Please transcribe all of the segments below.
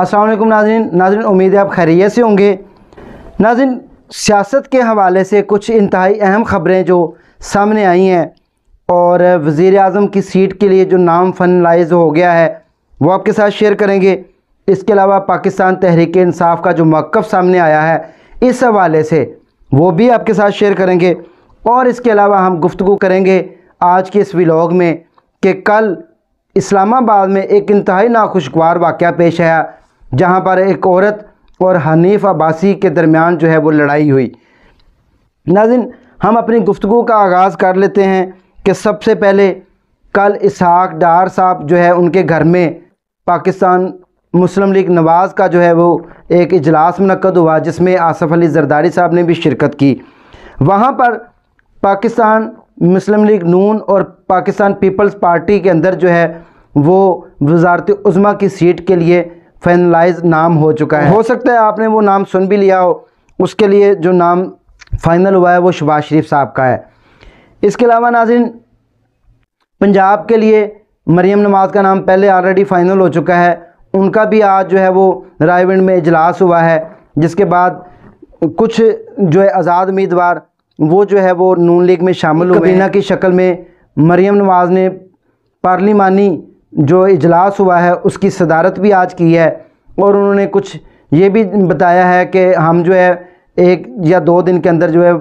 असलम नाजिन नाजिन उम्मीद है आप खैरियत से होंगे नाजिन सियासत के हवाले से कुछ इंतहाई अहम ख़बरें जो सामने आई हैं और वज़ी अजम की सीट के लिए जो नाम फनलाइज हो गया है वो आपके साथ शेयर करेंगे इसके अलावा पाकिस्तान तहरीक इंसाफ का जो मौक़ सामने आया है इस हवाले से वो भी आपके साथ शेयर करेंगे और इसके अलावा हम गुफ्तु करेंगे आज के इस व्लाग में कि कल इस्लामाबाद में एक इंतहाई नाखुशगवार वाक़ पेश आया जहाँ पर एक औरत और हनीफ अब्बासी के दरमियान जो है वो लड़ाई हुई नाजिन हम अपनी गुफ्तु का आगाज़ कर लेते हैं कि सबसे पहले कल इसहाक डार साहब जो है उनके घर में पाकिस्तान मुस्लिम लीग नवाज़ का जो है वो एक इजलास मनकद हुआ जिसमें आसफ़ अली जरदारी साहब ने भी शिरकत की वहाँ पर पाकिस्तान मुस्लिम लीग नून और पाकिस्तान पीपल्स पार्टी के अंदर जो है वो वजारत उज़मा की सीट के लिए फाइनलाइज नाम हो चुका है हो सकता है आपने वो नाम सुन भी लिया हो उसके लिए जो नाम फाइनल हुआ है वो शबाज शरीफ साहब का है इसके अलावा नाजिन पंजाब के लिए मरीम नवाज़ का नाम पहले ऑलरेडी फ़ाइनल हो चुका है उनका भी आज जो है वो रायविंड में इजलास हुआ है जिसके बाद कुछ जो है आज़ाद उम्मीदवार वो जो है वो नून लीग में शामिल हुए कबीना की शक्ल में मरीम नवाज़ ने पार्लिमानी जो इजलास हुआ है उसकी सदारत भी आज की है और उन्होंने कुछ ये भी बताया है कि हम जो है एक या दो दिन के अंदर जो है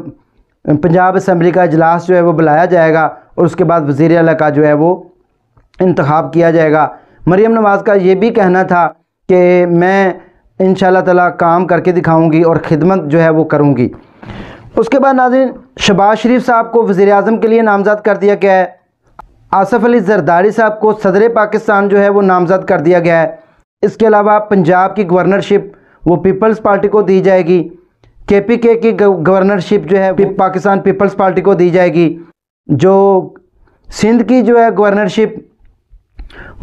पंजाब असम्बली का इजलास जो है वो बुलाया जाएगा और उसके बाद वज़ी अल का जो है वो इंतखब किया जाएगा मरीम नवाज़ का ये भी कहना था कि मैं इन शाह काम करके दिखाऊँगी और ख़िदमत जो है वो करूँगी उसके बाद नाजिन शबाज शरीफ साहब को वज़ी अजम के लिए नामज़द कर दिया गया है आसफ़ अली जरदारी साहब को सदर पाकिस्तान जो है वो नामज़द कर दिया गया है इसके अलावा पंजाब की गवर्नरशिप वो पीपल्स पार्टी को दी जाएगी के पी के की गवर्नरशिप जो है पाकिस्तान पीपल्स पार्टी को दी जाएगी जो सिंध की जो है गवर्नरशिप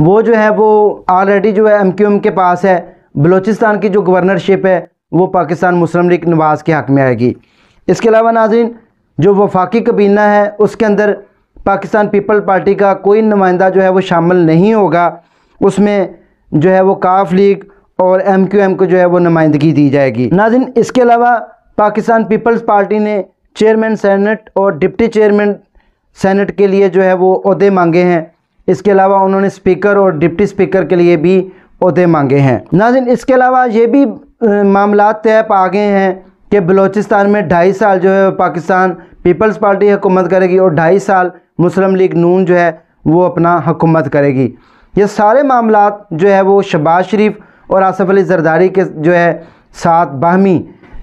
वो जो है वो ऑलरेडी जो है एम क्यू एम के पास है बलूचिस्तान की जो गवर्नरशिप है वो पाकिस्तान मुस्लिम लीग नवाज़ के हक़ में आएगी इसके अलावा नाजिन जो वफाकी कबीना है उसके अंदर पाकिस्तान पीपल पार्टी का कोई नुमाइंदा जो है वो शामिल नहीं होगा उसमें जो है वो काफ लीग और एम क्यू एम को जो है वो नुमाइंदगी दी जाएगी नाजिन इसके अलावा पाकिस्तान पीपल्स पार्टी ने चेयरमैन सैनट और डिप्टी चेयरमैन सैनट के लिए जो है वो अहदे मांगे हैं इसके अलावा उन्होंने स्पीकर और डिप्टी स्पीकर के लिए भी अहदे मांगे हैं नाजिन इसके अलावा ये भी मामला तय आ गए हैं कि बलूचिस्तान में ढाई साल जो है पाकिस्तान पीपल्स पार्टी हुकूमत करेगी और ढाई साल मुस्लिम लीग नून जो है वो अपना हुकूमत करेगी ये सारे मामला जो है वो शबाज शरीफ और आसफ़ अली जरदारी के जो है साथ बाहमी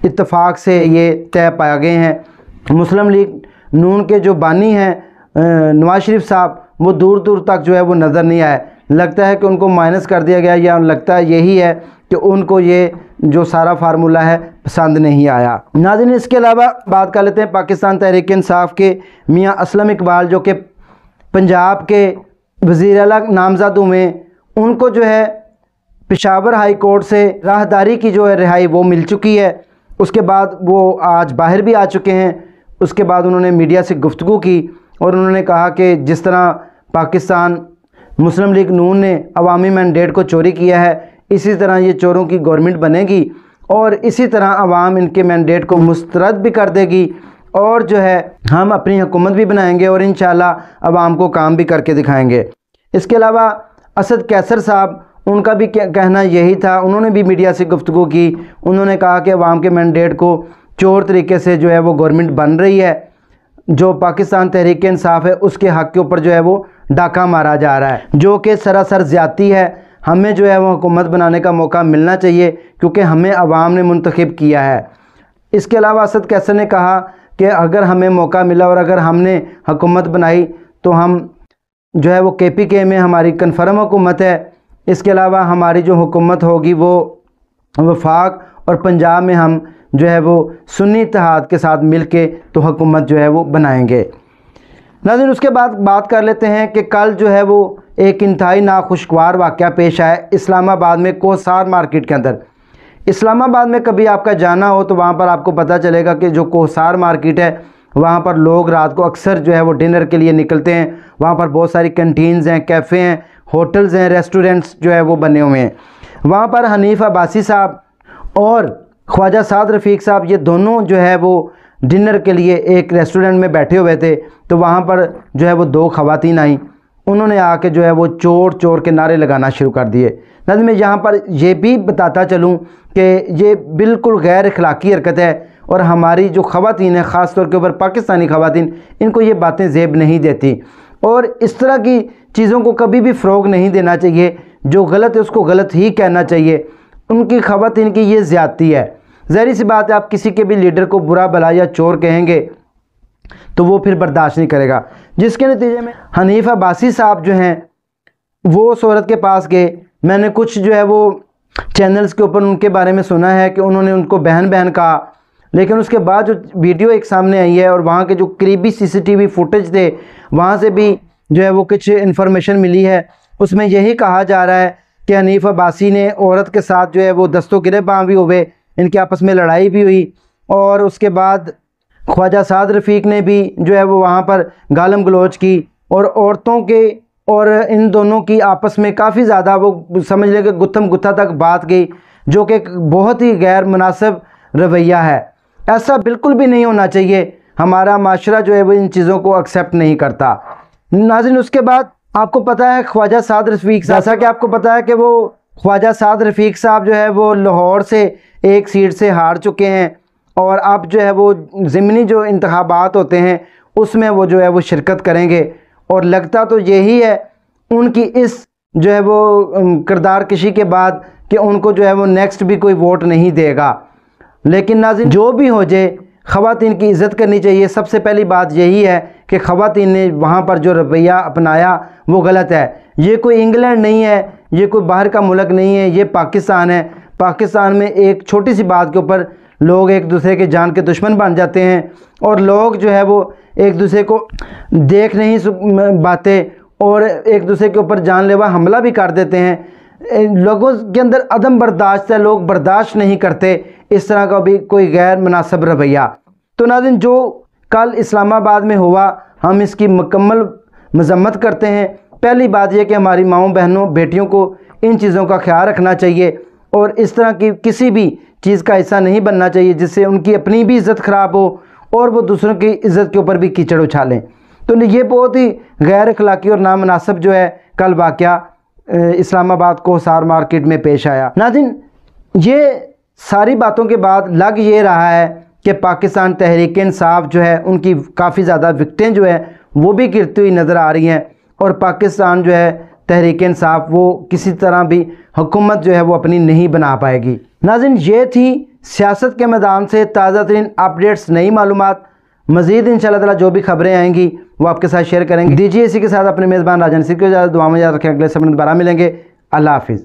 इतफ़ाक़ से ये तय पाए गए हैं मुस्लिम लीग नून के जो बानी हैं नवाज शरीफ साहब वो दूर दूर तक जो है वो नज़र नहीं आए लगता है कि उनको माइनस कर दिया गया या लगता है यही है कि उनको ये जो सारा फार्मूला है पसंद नहीं आया नाजिन इसके अलावा बात कर लेते हैं पाकिस्तान तहरीक इंसाफ के मियाँ असलम इकबाल जो कि पंजाब के वजीर अला नामजद हुए उनको जो है पिशावर हाई कोर्ट से राहदारी की जो है रिहाई वो मिल चुकी है उसके बाद वो आज बाहर भी आ चुके हैं उसके बाद उन्होंने मीडिया से गुफ्तु की और उन्होंने कहा कि जिस तरह पाकिस्तान मुस्लिम लीग नून ने अवामी मैंडेट को चोरी किया है इसी तरह ये चोरों की गवर्नमेंट बनेगी और इसी तरह आवाम इनके मैंडेट को मुस्तरद भी कर देगी और जो है हम अपनी हुकूमत भी बनाएंगे और इन आवाम को काम भी करके दिखाएंगे इसके अलावा असद कैसर साहब उनका भी कहना यही था उन्होंने भी मीडिया से गुफ्तु की उन्होंने कहा कि अवाम के मैंडेट को चोर तरीके से जो है वो गवर्नमेंट बन रही है जो पाकिस्तान तहरीक इंसाफ है उसके हक़ के ऊपर जो है वो डाका मारा जा रहा है जो कि सरासर ज़्यादी है हमें जो है वो हुकूमत बनाने का मौका मिलना चाहिए क्योंकि हमें अवाम ने मंतखब किया है इसके अलावा असद कैसर ने कहा कि अगर हमें मौका मिला और अगर हमने हुकूमत बनाई तो हम जो है वो के पी के में हमारी कन्फर्म हुकूमत है इसके अलावा हमारी जो हुकूमत होगी वो वफाक और पंजाब में हम जो है वो सुन्नी इतिहाद के साथ मिल के तो हुकूमत जो है वो बनाएंगे नाजिन उसके बाद बात कर लेते हैं कि कल जो है वो एक इंतहाई नाखुशगवार वाक़ पेश आया इस्लामाबाद में कोसार मार्केट के अंदर इस्लामाबाद में कभी आपका जाना हो तो वहाँ पर आपको पता चलेगा कि जो कोसार मार्केट है वहाँ पर लोग रात को अक्सर जो है वो डिनर के लिए निकलते हैं वहाँ पर बहुत सारी कैंटीन्स हैं कैफ़े हैं होटल्स हैं रेस्टोरेंट्स जो है वो बने हुए हैं वहाँ पर हनीफ अब्बासी साहब और ख्वाजा साद रफ़ीक साहब ये दोनों जो है वो डिनर के लिए एक रेस्टोरेंट में बैठे हुए थे तो वहाँ पर जो है वो दो खवतिन आईं उन्होंने आके जो है वो चोर चोर के नारे लगाना शुरू कर दिए नज मैं यहाँ पर यह भी बताता चलूँ कि ये बिल्कुल गैर अखलाक़ी हरकत है और हमारी जो ख़वान हैं ख़ास तौर के ऊपर पाकिस्तानी ख़वान इनको ये बातें जेब नहीं देती और इस तरह की चीज़ों को कभी भी फ़रोग नहीं देना चाहिए जो गलत है उसको गलत ही कहना चाहिए उनकी ख़वान की ये ज़्यादती है जहरी सी बात है आप किसी के भी लीडर को बुरा भला या चोर कहेंगे तो वो फिर बर्दाश्त नहीं करेगा जिसके नतीजे में हनीफ अब्बासी साहब जो हैं वो सूरत के पास गए मैंने कुछ जो है वो चैनल्स के ऊपर उनके बारे में सुना है कि उन्होंने उनको बहन बहन कहा लेकिन उसके बाद जो वीडियो एक सामने आई है और वहाँ के जो करीबी सीसीटीवी फुटेज थे वहाँ से भी जो है वो कुछ इन्फॉर्मेशन मिली है उसमें यही कहा जा रहा है कि हनीफ अब्बासी ने औरत के साथ जो है वो दस्तों गिरे बाँ भी हुए इनके आपस में लड़ाई भी हुई और उसके बाद ख्वाजा साद रफ़ीक ने भी जो है वो वहाँ पर गालम गलोच की और औरतों के और इन दोनों की आपस में काफ़ी ज़्यादा वो समझ लें कि गुत्थम गुत्था तक बात गई जो कि बहुत ही गैर मुनासिब रवैया है ऐसा बिल्कुल भी नहीं होना चाहिए हमारा माशरा जो है वो इन चीज़ों को एक्सेप्ट नहीं करता नाजिन उसके बाद आपको पता है ख्वाजा साद रफ़ीक जैसा कि आपको पता है कि वो ख्वाजा साद रफ़ीक साहब जो है वो लाहौर से एक सीट से हार चुके हैं और आप जो है वो ज़मनी जो इंतबात होते हैं उसमें वो जो है वो शिरकत करेंगे और लगता तो यही है उनकी इस जो है वो किरदार कशी के बाद कि उनको जो है वो नेक्स्ट भी कोई वोट नहीं देगा लेकिन नाजिन जो भी हो जाए ख़वान की इज़्ज़त करनी चाहिए सबसे पहली बात यही है कि ख़वान ने वहाँ पर जो रवैया अपनाया वो गलत है ये कोई इंग्लैंड नहीं है ये कोई बाहर का मुल्क नहीं है ये पाकिस्तान है पाकिस्तान में एक छोटी सी बात के ऊपर लोग एक दूसरे के जान के दुश्मन बन जाते हैं और लोग जो है वो एक दूसरे को देख नहीं पाते और एक दूसरे के ऊपर जानलेवा हमला भी कर देते हैं लोगों के अंदर अदम बर्दाश्त है लोग बर्दाश्त नहीं करते इस तरह का भी कोई गैर मुनासब रवैया तो नाजिन जो कल इस्लामाबाद में हुआ हम इसकी मकम्मल मजम्मत करते हैं पहली बात यह कि हमारी माओ बहनों बेटियों को इन चीज़ों का ख्याल रखना चाहिए और इस तरह की किसी भी चीज़ का हिस्सा नहीं बनना चाहिए जिससे उनकी अपनी भी इज़्ज़त ख़राब हो और वो दूसरों की इज़्ज़त के ऊपर भी कीचड़ उछालें तो ये बहुत ही गैर अखलाक़ी और नामनासब जो है कल वाक़ इस्लामाबाद को सार मार्केट में पेश आया नाजिन ये सारी बातों के बाद लग ये रहा है कि पाकिस्तान तहरीक इंसाफ जो है उनकी काफ़ी ज़्यादा विकटें जो है वो भी गिरती हुई नज़र आ रही हैं और पाकिस्तान जो है तहरीक इंसाफ वो किसी तरह भी हुकूमत जो है वो अपनी नहीं बना पाएगी नाजिन ये थी सियासत के मैदान से ताज़ा तरीन अपडेट्स नई मालूम मज़ीद इन तला जो भी खबरें आएंगी वो आपके साथ शेयर करेंगे दीजिए इसी के साथ अपने मेज़बान राजन सिंह को ज़्यादा दुआ में याद रखें अगले समय दोबारा मिलेंगे अल्लाह हाफिज़